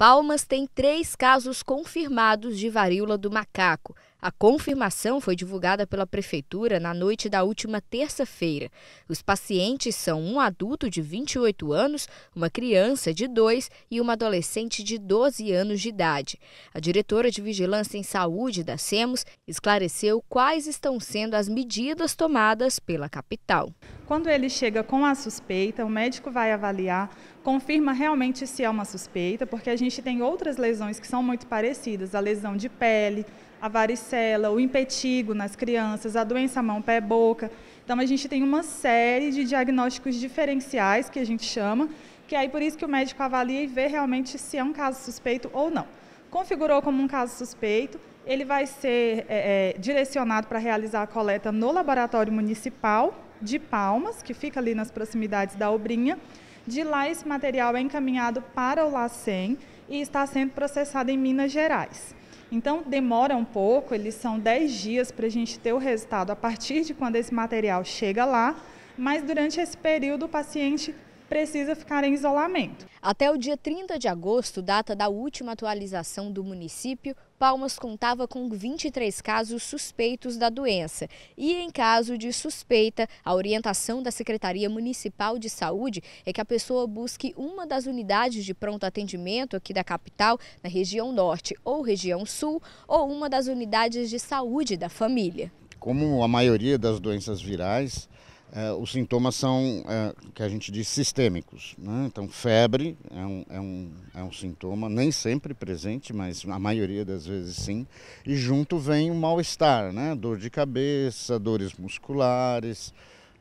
Palmas tem três casos confirmados de varíola do macaco. A confirmação foi divulgada pela Prefeitura na noite da última terça-feira. Os pacientes são um adulto de 28 anos, uma criança de 2 e uma adolescente de 12 anos de idade. A diretora de Vigilância em Saúde da SEMOS esclareceu quais estão sendo as medidas tomadas pela capital. Quando ele chega com a suspeita, o médico vai avaliar, confirma realmente se é uma suspeita, porque a gente tem outras lesões que são muito parecidas, a lesão de pele, a varicela, o impetigo nas crianças, a doença mão, pé, boca. Então a gente tem uma série de diagnósticos diferenciais que a gente chama, que é aí por isso que o médico avalia e vê realmente se é um caso suspeito ou não. Configurou como um caso suspeito, ele vai ser é, é, direcionado para realizar a coleta no laboratório municipal de Palmas, que fica ali nas proximidades da Obrinha. De lá, esse material é encaminhado para o LACEN e está sendo processado em Minas Gerais. Então, demora um pouco, eles são 10 dias para a gente ter o resultado a partir de quando esse material chega lá, mas durante esse período o paciente precisa ficar em isolamento. Até o dia 30 de agosto, data da última atualização do município, Palmas contava com 23 casos suspeitos da doença. E em caso de suspeita, a orientação da Secretaria Municipal de Saúde é que a pessoa busque uma das unidades de pronto atendimento aqui da capital, na região norte ou região sul, ou uma das unidades de saúde da família. Como a maioria das doenças virais, é, os sintomas são, é, que a gente diz, sistêmicos. Né? Então, febre é um, é, um, é um sintoma, nem sempre presente, mas a maioria das vezes sim. E junto vem o mal-estar, né? dor de cabeça, dores musculares.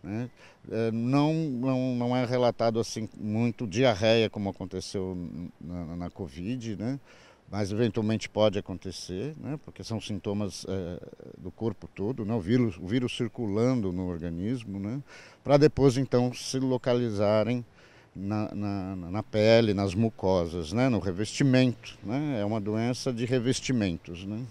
Né? É, não, não, não é relatado assim muito diarreia, como aconteceu na, na Covid, né? mas eventualmente pode acontecer, né, porque são sintomas é, do corpo todo, né, o, vírus, o vírus circulando no organismo, né, para depois então se localizarem na, na, na, pele, nas mucosas, né, no revestimento. Né, é uma doença de revestimentos. Né.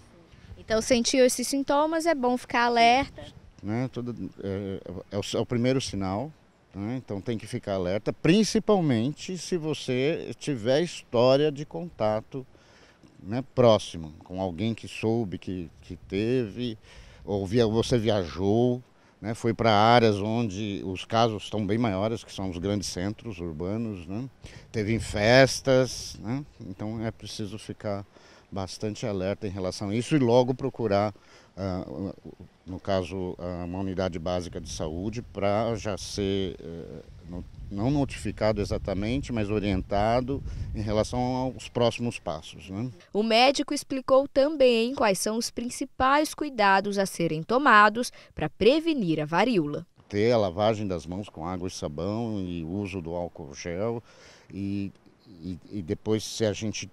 Então, sentiu esses sintomas, é bom ficar alerta. Né, todo, é, eh, é, o, é o primeiro sinal, né, então tem que ficar alerta, principalmente se você tiver história de contato né, próximo, com alguém que soube que, que teve, ou via, você viajou, né, foi para áreas onde os casos estão bem maiores, que são os grandes centros urbanos, né, teve em festas, né, então é preciso ficar bastante alerta em relação a isso e logo procurar, uh, no caso, ah, uma unidade básica de saúde para já ser, uh, não notificado exatamente, mas orientado em relação aos próximos passos. Né? O médico explicou também quais são os principais cuidados a serem tomados para prevenir a varíola ter a lavagem das mãos com água e sabão e uso do álcool gel. E, e, e, depois, se a gente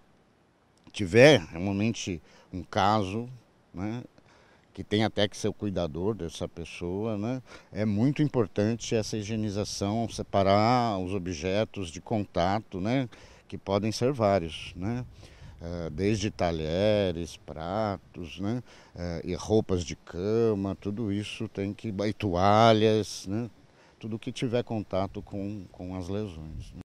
tiver realmente um caso, né, que tem até que ser o cuidador dessa pessoa, né, é muito importante essa higienização, separar os objetos de contato, né, que podem ser vários, né, eh, desde talheres, pratos, né, eh, e roupas de cama, tudo isso tem que, e toalhas, né, tudo que tiver contato com, com as lesões. Né.